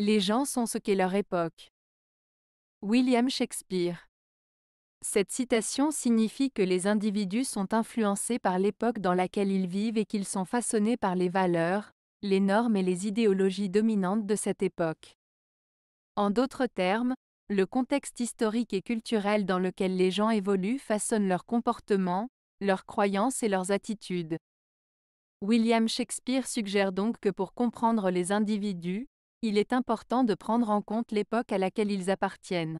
Les gens sont ce qu'est leur époque. William Shakespeare. Cette citation signifie que les individus sont influencés par l'époque dans laquelle ils vivent et qu'ils sont façonnés par les valeurs, les normes et les idéologies dominantes de cette époque. En d'autres termes, le contexte historique et culturel dans lequel les gens évoluent façonne leur comportement, leurs croyances et leurs attitudes. William Shakespeare suggère donc que pour comprendre les individus, il est important de prendre en compte l'époque à laquelle ils appartiennent.